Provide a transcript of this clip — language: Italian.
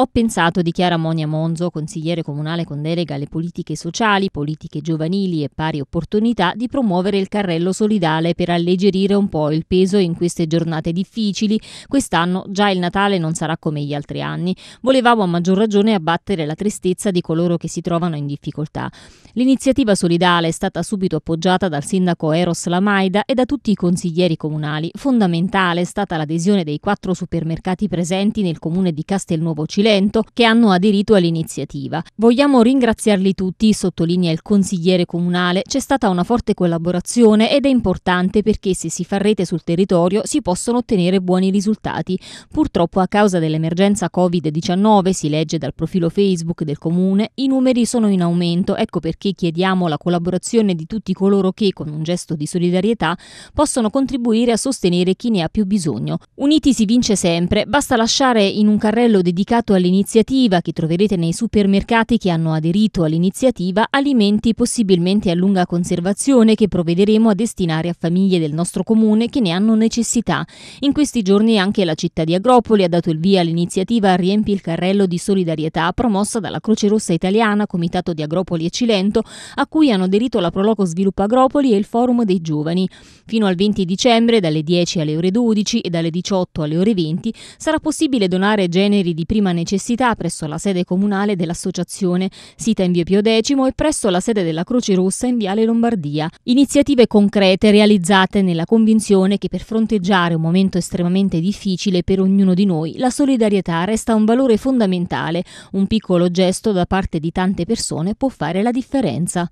Ho pensato, dichiara Monia Monzo, consigliere comunale con delega alle politiche sociali, politiche giovanili e pari opportunità, di promuovere il carrello solidale per alleggerire un po' il peso in queste giornate difficili. Quest'anno già il Natale non sarà come gli altri anni. Volevamo a maggior ragione abbattere la tristezza di coloro che si trovano in difficoltà. L'iniziativa solidale è stata subito appoggiata dal sindaco Eros Lamaida e da tutti i consiglieri comunali. Fondamentale è stata l'adesione dei quattro supermercati presenti nel comune di Castelnuovo Cilento Benevento che hanno aderito all'iniziativa. Vogliamo ringraziarli tutti, sottolinea il consigliere comunale. C'è stata una forte collaborazione ed è importante perché se si fa rete sul territorio si possono ottenere buoni risultati. Purtroppo a causa dell'emergenza Covid-19, si legge dal profilo Facebook del comune, i numeri sono in aumento, ecco perché chiediamo la collaborazione di tutti coloro che con un gesto di solidarietà possono contribuire a sostenere chi ne ha più bisogno. Uniti si vince sempre, basta lasciare in un carrello dedicato alle all'iniziativa che troverete nei supermercati che hanno aderito all'iniziativa alimenti possibilmente a lunga conservazione che provvederemo a destinare a famiglie del nostro comune che ne hanno necessità. In questi giorni anche la città di Agropoli ha dato il via all'iniziativa Riempi il carrello di solidarietà promossa dalla Croce Rossa Italiana, Comitato di Agropoli e Cilento, a cui hanno aderito la Proloco Sviluppo Agropoli e il Forum dei Giovani. Fino al 20 dicembre dalle 10 alle ore 12 e dalle 18 alle ore 20 sarà possibile donare generi di prima necessità necessità presso la sede comunale dell'associazione, sita in via Pio X e presso la sede della Croce Rossa in viale Lombardia. Iniziative concrete realizzate nella convinzione che per fronteggiare un momento estremamente difficile per ognuno di noi, la solidarietà resta un valore fondamentale. Un piccolo gesto da parte di tante persone può fare la differenza.